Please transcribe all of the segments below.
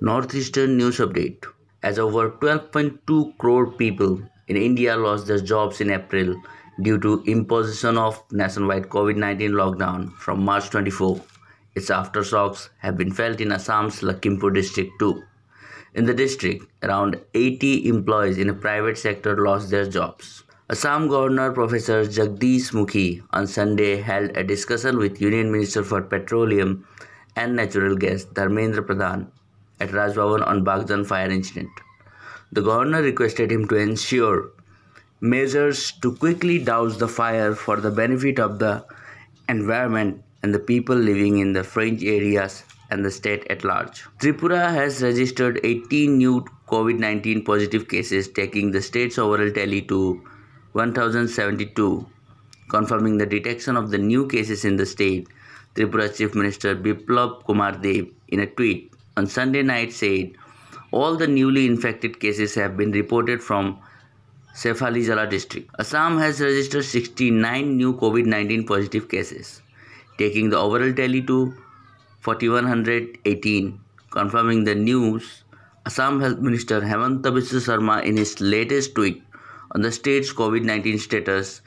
Northeastern News Update As over 12.2 crore people in India lost their jobs in April due to imposition of nationwide COVID-19 lockdown from March 24. Its aftershocks have been felt in Assam's Lakhimpur district too. In the district, around 80 employees in the private sector lost their jobs. Assam Governor Professor Jagdish Mukhi on Sunday held a discussion with Union Minister for Petroleum and Natural Gas Dharmendra Pradhan at Raj on Baghdan fire incident. The governor requested him to ensure measures to quickly douse the fire for the benefit of the environment and the people living in the fringe areas and the state at large. Tripura has registered 18 new COVID 19 positive cases, taking the state's overall tally to 1,072, confirming the detection of the new cases in the state. Tripura Chief Minister Biplab Kumar Dev in a tweet on Sunday night said all the newly infected cases have been reported from Jala district. Assam has registered 69 new COVID 19 positive cases, taking the overall tally to 4118, confirming the news. Assam Health Minister Hemanta Biswa Sarma, in his latest tweet on the state's COVID 19 status,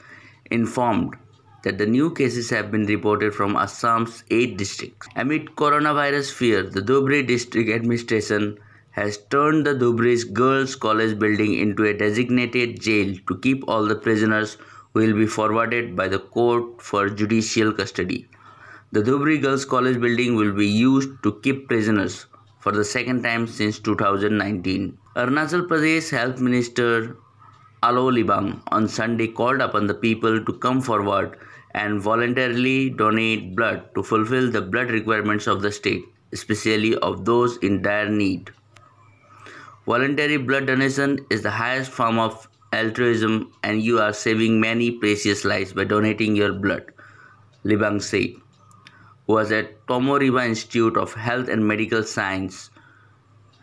informed that the new cases have been reported from Assam's eight districts. Amid coronavirus fear, the Dubri district administration has turned the Dubri's Girls College building into a designated jail to keep all the prisoners who will be forwarded by the court for judicial custody. The Dubri Girls College building will be used to keep prisoners for the second time since 2019. Arunachal Pradesh Health Minister Alolibang on Sunday called upon the people to come forward and voluntarily donate blood to fulfill the blood requirements of the state, especially of those in dire need. Voluntary blood donation is the highest form of altruism, and you are saving many precious lives by donating your blood, Libang said, who was at Tomoriba Institute of Health and Medical Science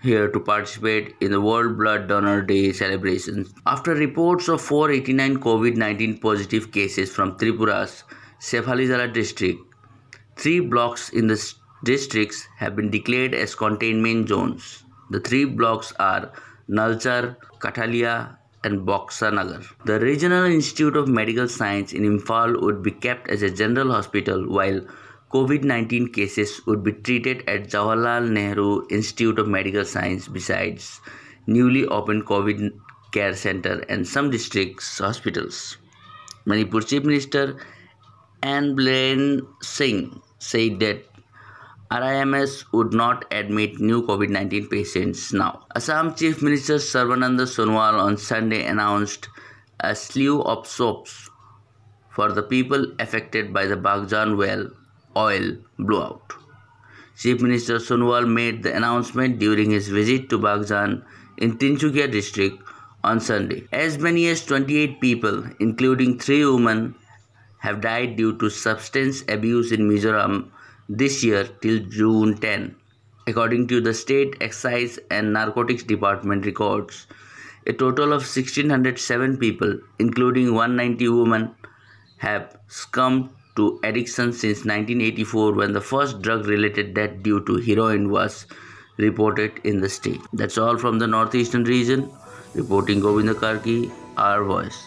here to participate in the World Blood Donor Day celebrations. After reports of 489 COVID 19 positive cases from Tripura's Sephalizara district, three blocks in the districts have been declared as containment zones. The three blocks are Nalchar, Katalia, and Boksanagar. The Regional Institute of Medical Science in Imphal would be kept as a general hospital while COVID 19 cases would be treated at Jawaharlal Nehru Institute of Medical Science besides newly opened COVID care center and some districts hospitals. Manipur Chief Minister Anne Blain Singh said that RIMS would not admit new COVID 19 patients now. Assam Chief Minister Sarbananda Sonwal on Sunday announced a slew of soaps for the people affected by the Bagjan well oil blowout. Chief Minister Sonwal made the announcement during his visit to Bagzan in Tinsukia district on Sunday. As many as 28 people, including three women, have died due to substance abuse in Mizoram this year till June 10, according to the State Excise and Narcotics Department records. A total of 1607 people, including 190 women, have succumbed to addiction since 1984 when the first drug related death due to heroin was reported in the state. That's all from the northeastern region. Reporting Govinda Karki, our voice.